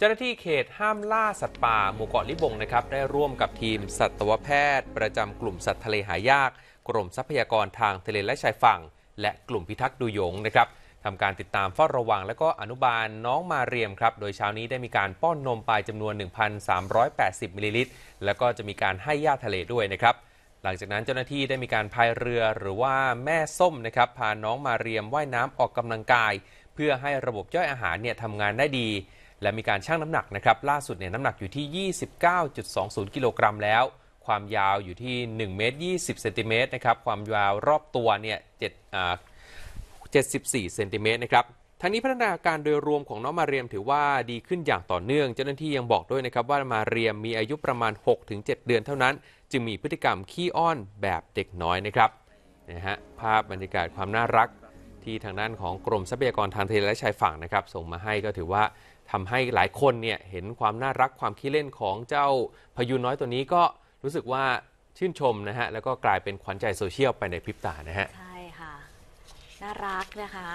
จ้าหน้าที่เขตห้ามล่าสัตว์ป่า หมู่เกาะลิบงนะครับได้ร่วมกับทีมสัตวแพทย์ ประจำกลุ่มสัตว์ทะเลหายากกรมทรัพยากรทางทะเลและชายฝั่ง และกลุ่มพิทักษ์ดูหยงนะครับทำการติดตามเฝ้าระวังและก็อนุบาลน้องมาเรียมครับโดยเช้านี้ได้มีการป้อนนมไปำจำนวน 1,380มิลลิลิตรแล้วก็จะมีการให้ยาทะเลด้วยนะครับหลังจากนั้นเจ้าหน้าที่ได้มีการพายเรือหรือว่าแม่ส้มนะครับพาน้องมาเรียมว่ายน้ำออกกำลังกาย เพื่อให้ระบบย่อยอาหารเนี่ยทำงานได้ดีและมีการชั่งน้ำหนักนะครับล่าสุดเนี่ยน้ำหนักอยู่ที่ 29.20กิโลกรัมแล้ว ความยาวอยู่ที่ 1 เมตร20เซนติเมตรนะครับความยาวรอบตัวเนี่ย74เซนติเมตรนะครับทั้งนี้พัฒนาการโดยรวมของน้องมาเรียมถือว่าดีขึ้นอย่างต่อเนื่องเจ้าหน้าที่ยังบอกด้วยนะครับว่ามาเรียมมีอายุประมาณ 6-7 เดือนเท่านั้น จึงมีพฤติกรรมขี้อ้อนแบบเด็กน้อยนะครับนะฮะภาพบรรยากาศความน่ารักที่ทางด้านของกรมทรัพยากรทางทะเลและชายฝั่งนะครับส่งมาให้ก็ถือว่าทำให้หลายคนเนี่ยเห็นความน่ารักความขี้เล่นของเจ้าพายุน้อยตัวนี้ก็รู้สึกว่าชื่นชมนะฮะแล้วก็กลายเป็นขวัญใจโซเชียลไปในพริบตานะฮะใช่ค่ะ น่ารักนะคะ